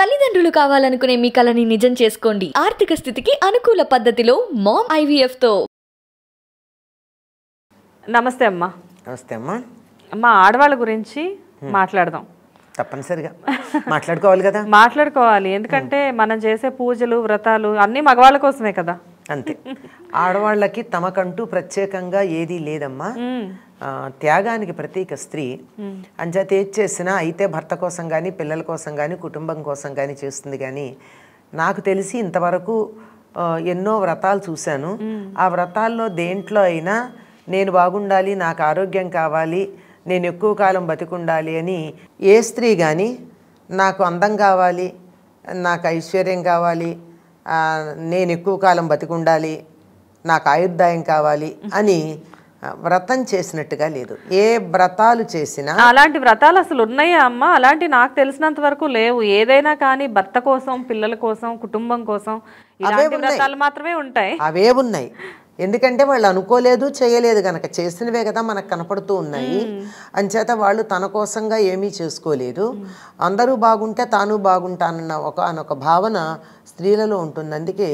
తల్లిదండ్రులు కావాలనుకునే మీ కలని నిజం చేసుకోండి ఆర్థిక స్థితికి అనుకూల పద్ధతిలో మామ్ తో నమస్తే అమ్మా నమస్తే అమ్మా అమ్మా ఆడవాళ్ళ గురించి మాట్లాడదాం తప్పనిసరిగా మాట్లాడుకోవాలి కదా మాట్లాడుకోవాలి ఎందుకంటే మనం చేసే పూజలు వ్రతాలు అన్ని మగవాళ్ళ కోసమే కదా అంతే ఆడవాళ్ళకి తమకంటూ ప్రత్యేకంగా ఏదీ లేదమ్మా త్యాగానికి ప్రతీక స్త్రీ అంచేత ఏది చేసినా అయితే భర్త కోసం కానీ పిల్లల కోసం కానీ కుటుంబం కోసం కానీ చేస్తుంది కానీ నాకు తెలిసి ఇంతవరకు ఎన్నో వ్రతాలు చూశాను ఆ వ్రతాల్లో దేంట్లో అయినా నేను బాగుండాలి నాకు ఆరోగ్యం కావాలి నేను ఎక్కువ కాలం బతికుండాలి అని ఏ స్త్రీ కానీ నాకు అందం కావాలి నాకు ఐశ్వర్యం కావాలి నేను ఎక్కువ కాలం బతికుండాలి నాకు ఆయుర్దాయం కావాలి అని వ్రతం చేసినట్టుగా లేదు ఏ వ్రతాలు చేసినా అలాంటి వ్రతాలు అసలు ఉన్నాయా అమ్మ అలాంటి నాకు తెలిసినంత వరకు లేవు ఏదైనా కానీ భర్త కోసం పిల్లల కోసం కుటుంబం కోసం అవే వ్రతాలు మాత్రమే ఉంటాయి అవే ఉన్నాయి ఎందుకంటే వాళ్ళు అనుకోలేదు చేయలేదు కనుక చేసినవే కదా మనకు కనపడుతూ ఉన్నాయి అంచేత వాళ్ళు తన కోసంగా ఏమీ చేసుకోలేదు అందరూ బాగుంటే తాను బాగుంటానన్న ఒక అనొక భావన స్త్రీలలో ఉంటుంది అందుకే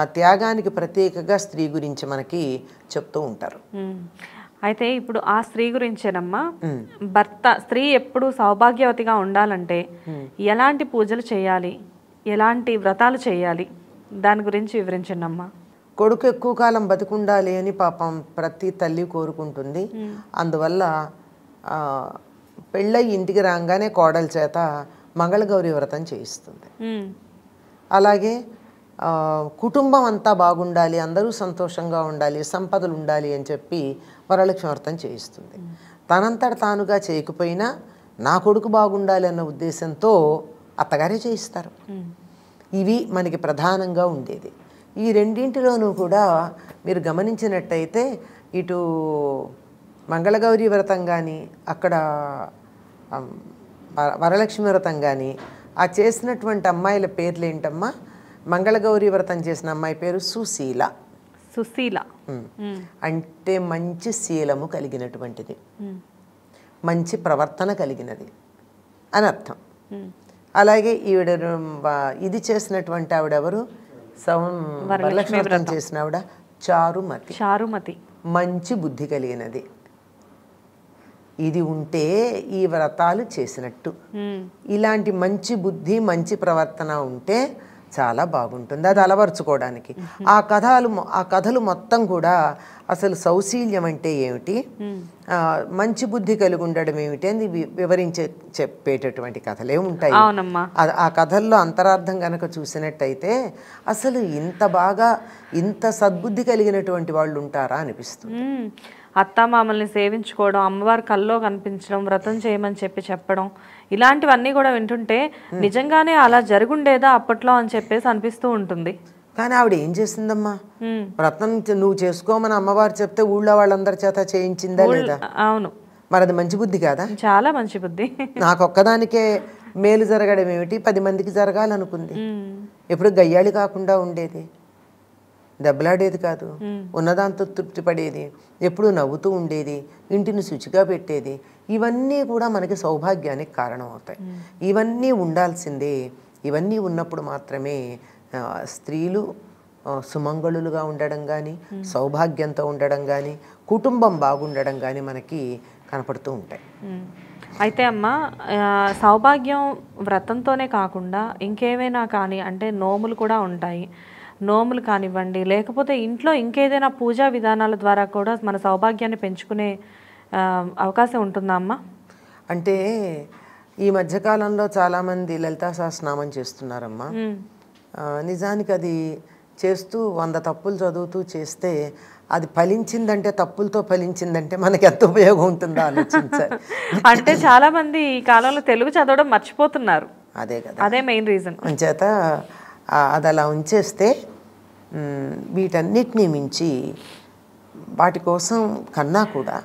ఆ త్యాగానికి ప్రత్యేకగా స్త్రీ గురించి మనకి చెప్తూ ఉంటారు అయితే ఇప్పుడు ఆ స్త్రీ గురించేనమ్మా భర్త స్త్రీ ఎప్పుడు సౌభాగ్యవతిగా ఉండాలంటే ఎలాంటి పూజలు చేయాలి ఎలాంటి వ్రతాలు చేయాలి దాని గురించి వివరించండి కొడుకు ఎక్కువ కాలం బతికుండాలి అని పాపం ప్రతి తల్లి కోరుకుంటుంది అందువల్ల పెళ్ళై ఇంటికి రాగానే కోడల చేత మంగళగౌరి వ్రతం చేయిస్తుంది అలాగే కుటుంబం అంతా బాగుండాలి అందరూ సంతోషంగా ఉండాలి సంపదలు ఉండాలి అని చెప్పి వరలక్ష్మి వ్రతం చేయిస్తుంది తనంతట తానుగా చేయకపోయినా నా కొడుకు బాగుండాలి అన్న ఉద్దేశంతో అత్తగారే చేయిస్తారు ఇవి మనకి ప్రధానంగా ఉండేది ఈ రెండింటిలోనూ కూడా మీరు గమనించినట్టయితే ఇటు మంగళగౌరి వ్రతం కానీ అక్కడ వరలక్ష్మి వ్రతం కానీ ఆ చేసినటువంటి అమ్మాయిల పేర్లు ఏంటమ్మా మంగళగౌరీ వ్రతం చేసిన అమ్మాయి పేరు సుశీల సుశీల అంటే మంచి శీలము కలిగినటువంటిది మంచి ప్రవర్తన కలిగినది అని అర్థం అలాగే ఈవిడ ఇది చేసినటువంటి ఆవిడెవరు సౌం వరలక్ష్మి వ్రతం చేసిన ఆవిడ చారుమతి చారుమతి మంచి బుద్ధి కలిగినది ఇది ఉంటే ఈ వ్రతాలు చేసినట్టు ఇలాంటి మంచి బుద్ధి మంచి ప్రవర్తన ఉంటే చాలా బాగుంటుంది అది అలవరుచుకోవడానికి ఆ కథలు ఆ కథలు మొత్తం కూడా అసలు సౌశీల్యం అంటే ఏమిటి మంచి బుద్ధి కలిగి ఉండడం ఏమిటి అని వివరించే చెప్పేటటువంటి కథలే ఉంటాయి ఆ కథల్లో అంతరార్థం కనుక చూసినట్టయితే అసలు ఇంత బాగా ఇంత సద్బుద్ధి కలిగినటువంటి వాళ్ళు ఉంటారా అనిపిస్తుంది అత్తామామల్ని సేవించుకోవడం అమ్మవారి కల్లో కనిపించడం వ్రతం చేయమని చెప్పి చెప్పడం ఇలాంటివన్నీ కూడా వింటుంటే నిజంగానే అలా జరుగుండేదా అప్పట్లో అని చెప్పేసి అనిపిస్తూ ఉంటుంది కానీ ఆవిడ ఏం చేసిందమ్మా వ్రతం నువ్వు చేసుకోమని అమ్మవారు చెప్తే ఊళ్ళో వాళ్ళందరి చేత చేయించిందా లేదా అవును మరి అది మంచి బుద్ధి కాదా చాలా మంచి బుద్ధి నాకు ఒక్కదానికే మేలు జరగడం ఏమిటి పది మందికి జరగాలనుకుంది ఎప్పుడు గయ్యాళి కాకుండా ఉండేది దెబ్బలాడేది కాదు ఉన్నదాంతో తృప్తి పడేది ఎప్పుడు నవ్వుతూ ఉండేది ఇంటిని శుచిగా పెట్టేది ఇవన్నీ కూడా మనకి సౌభాగ్యానికి కారణం అవుతాయి ఇవన్నీ ఉండాల్సిందే ఇవన్నీ ఉన్నప్పుడు మాత్రమే స్త్రీలు సుమంగళులుగా ఉండడం కానీ సౌభాగ్యంతో ఉండడం కానీ కుటుంబం బాగుండడం కానీ మనకి కనపడుతూ ఉంటాయి అయితే అమ్మ సౌభాగ్యం వ్రతంతోనే కాకుండా ఇంకేమైనా కానీ అంటే నోములు కూడా ఉంటాయి నోములు కానివ్వండి లేకపోతే ఇంట్లో ఇంకేదైనా పూజా విధానాల ద్వారా కూడా మన సౌభాగ్యాన్ని పెంచుకునే అవకాశం ఉంటుందా అమ్మ అంటే ఈ మధ్యకాలంలో చాలామంది లలితా సహస్రనామం చేస్తున్నారమ్మా నిజానికి అది చేస్తూ వంద తప్పులు చదువుతూ చేస్తే అది ఫలించిందంటే తప్పులతో ఫలించిందంటే మనకి ఎంత ఉపయోగం ఉంటుందో ఆలోచించాలి అంటే చాలా మంది ఈ కాలంలో తెలుగు చదవడం మర్చిపోతున్నారు అదే కదా అదే మెయిన్ రీజన్ చేత అది అలా ఉంచేస్తే వీటన్నిటినీ మించి వాటి కోసం కన్నా కూడా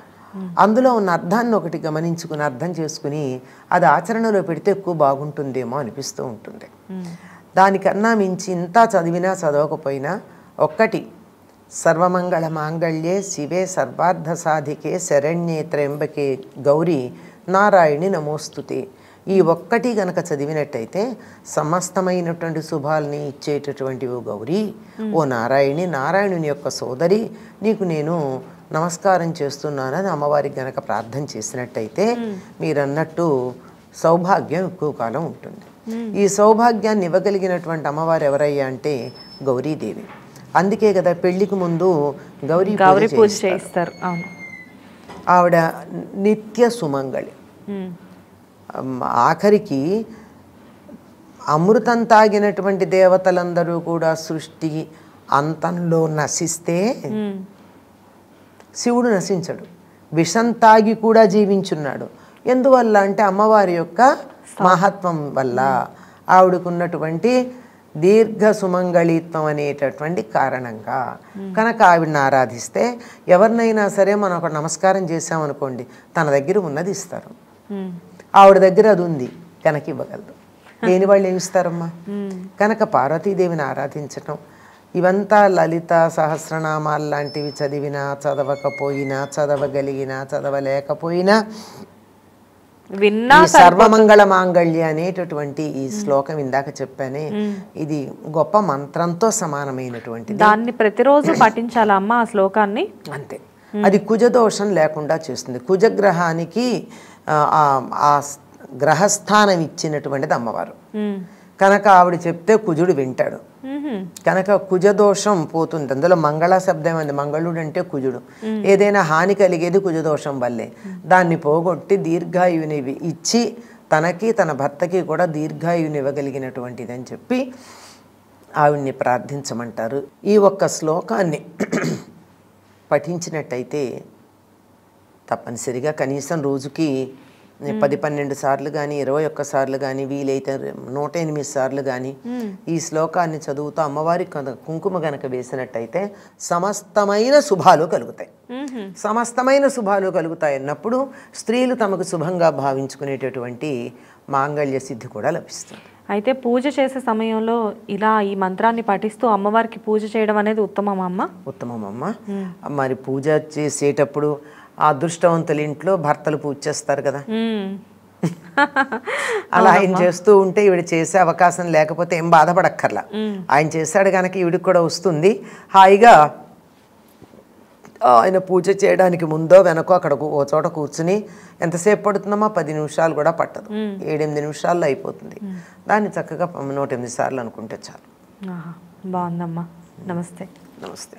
అందులో ఉన్న అర్థాన్ని ఒకటి గమనించుకుని అర్థం చేసుకుని అది ఆచరణలో పెడితే ఎక్కువ బాగుంటుందేమో అనిపిస్తూ ఉంటుంది దానికన్నా మించి ఇంత చదివినా చదవకపోయినా ఒక్కటి సర్వమంగళ మాంగళ్యే శివే సర్వార్థ సాధికే శరణ్యే త్రయంబకే గౌరీ నారాయణి నమోస్తుతే ఈ ఒక్కటి గనక చదివినట్టయితే సమస్తమైనటువంటి శుభాలని ఇచ్చేటటువంటి ఓ గౌరీ ఓ నారాయణి నారాయణుని యొక్క సోదరి నీకు నేను నమస్కారం చేస్తున్నానని అమ్మవారికి గనక ప్రార్థన చేసినట్టయితే మీరన్నట్టు సౌభాగ్యం ఎక్కువ కాలం ఉంటుంది ఈ సౌభాగ్యాన్ని ఇవ్వగలిగినటువంటి అమ్మవారు ఎవరయ్యా అంటే గౌరీదేవి అందుకే కదా పెళ్లికి ముందు గౌరీ గౌరీ పూజ చేస్తారు ఆవిడ నిత్య సుమంగళి ఆఖరికి అమృతం తాగినటువంటి దేవతలందరూ కూడా సృష్టి అంతంలో నశిస్తే శివుడు నశించడు విషం తాగి కూడా జీవించున్నాడు ఎందువల్ల అంటే అమ్మవారి యొక్క మహత్వం వల్ల ఆవిడకున్నటువంటి దీర్ఘ సుమంగళిత్వం అనేటటువంటి కారణంగా కనుక ఆవిడని ఆరాధిస్తే ఎవరినైనా సరే మనం ఒక నమస్కారం చేసామనుకోండి తన దగ్గర ఉన్నది ఇస్తారు ఆవిడ దగ్గర అది ఉంది కనుక ఇవ్వగలదు లేని వాళ్ళు ఏమిస్తారమ్మా కనుక పార్వతీదేవిని ఆరాధించటం ఇవంతా లలిత సహస్రనామాలు లాంటివి చదివినా చదవకపోయినా చదవగలిగినా చదవలేకపోయినా విన్నా సర్వమంగళ మాంగళ్య అనేటటువంటి ఈ శ్లోకం ఇందాక చెప్పానే ఇది గొప్ప మంత్రంతో సమానమైనటువంటి దాన్ని ప్రతిరోజు పఠించాలా ఆ శ్లోకాన్ని అంతే అది కుజదోషం లేకుండా చేస్తుంది కుజగ్రహానికి ఆ గ్రహస్థానం ఇచ్చినటువంటిది అమ్మవారు కనుక ఆవిడ చెప్తే కుజుడు వింటాడు కనుక కుజదోషం పోతుంది అందులో మంగళ శబ్దం అంది మంగళుడు అంటే కుజుడు ఏదైనా హాని కలిగేది కుజదోషం వల్లే దాన్ని పోగొట్టి దీర్ఘాయువుని ఇచ్చి తనకి తన భర్తకి కూడా దీర్ఘాయువుని ఇవ్వగలిగినటువంటిది అని చెప్పి ఆవిడ్ని ప్రార్థించమంటారు ఈ ఒక్క శ్లోకాన్ని పఠించినట్టయితే తప్పనిసరిగా కనీసం రోజుకి పది పన్నెండు సార్లు కానీ ఇరవై ఒక్క సార్లు కానీ వీలైతే నూట ఎనిమిది సార్లు కానీ ఈ శ్లోకాన్ని చదువుతూ అమ్మవారి కుంకుమ గనక వేసినట్టయితే సమస్తమైన శుభాలు కలుగుతాయి సమస్తమైన శుభాలు కలుగుతాయి అన్నప్పుడు స్త్రీలు తమకు శుభంగా భావించుకునేటటువంటి మాంగళ్య సిద్ధి కూడా లభిస్తుంది అయితే పూజ చేసే సమయంలో ఇలా ఈ మంత్రాన్ని పాటిస్తూ అమ్మవారికి పూజ చేయడం అనేది ఉత్తమమమ్మ ఉత్తమమమ్మ మరి పూజ చేసేటప్పుడు ఆ అదృష్టవంతుల ఇంట్లో భర్తలు పూజ చేస్తారు కదా అలా ఆయన చేస్తూ ఉంటే ఈవిడ చేసే అవకాశం లేకపోతే ఏం బాధపడక్కర్లా ఆయన చేశాడు కనుక ఈవిడికి కూడా వస్తుంది హాయిగా ఆయన పూజ చేయడానికి ముందో వెనకో అక్కడ ఓ చోట కూర్చుని ఎంతసేపు పడుతున్నామో పది నిమిషాలు కూడా పట్టదు ఏడెనిమిది నిమిషాల్లో అయిపోతుంది దాన్ని చక్కగా నూట ఎనిమిది సార్లు అనుకుంటే చాలు బాగుందమ్మా నమస్తే నమస్తే